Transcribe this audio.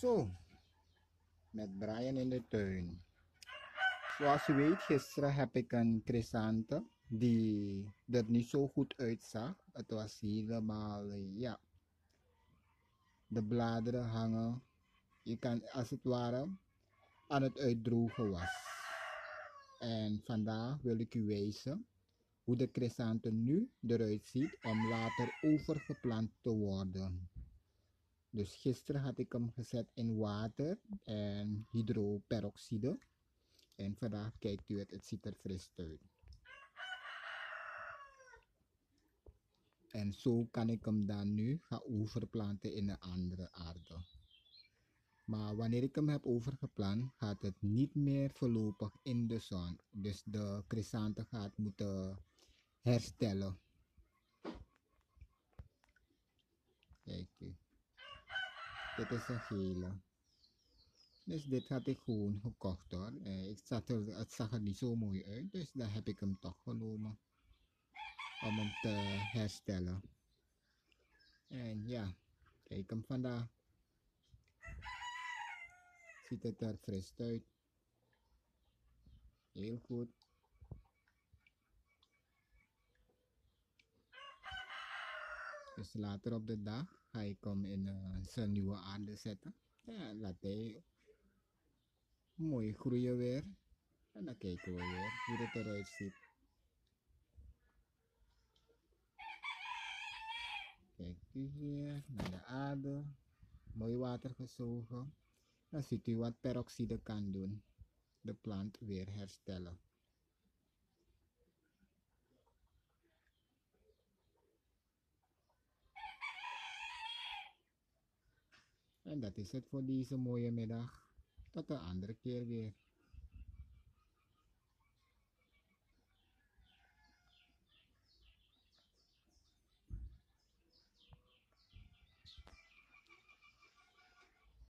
Zo, met Brian in de tuin. Zoals u weet, gisteren heb ik een chrysanthe die er niet zo goed uitzag. Het was helemaal, ja, de bladeren hangen. Je kan als het ware aan het uitdrogen was. En vandaag wil ik u wijzen hoe de chrysanthe nu eruit ziet om later overgeplant te worden. Dus gisteren had ik hem gezet in water en hydroperoxide. En vandaag kijkt u het, het ziet er fris uit. En zo kan ik hem dan nu gaan overplanten in een andere aarde. Maar wanneer ik hem heb overgeplant, gaat het niet meer voorlopig in de zon. Dus de chrysanthe gaat moeten herstellen. Kijk u dat is een gele. Dus dit had ik gewoon gekocht hoor. Ik zat er, het zag er niet zo mooi uit, dus daar heb ik hem toch genomen. Om hem te herstellen. En ja, kijk hem vandaag. Ziet het er fris uit. Heel goed. Dus later op de dag ga ik hem in zijn eh, nieuwe aarde zetten. Ja, laat hij mooi groeien weer. En dan kijken we weer hoe het eruit ziet. Kijk u hier naar de aarde. Mooi water gezogen. Dan ziet u wat peroxide kan doen. De plant weer herstellen. En dat is het voor deze mooie middag. Tot de andere keer weer.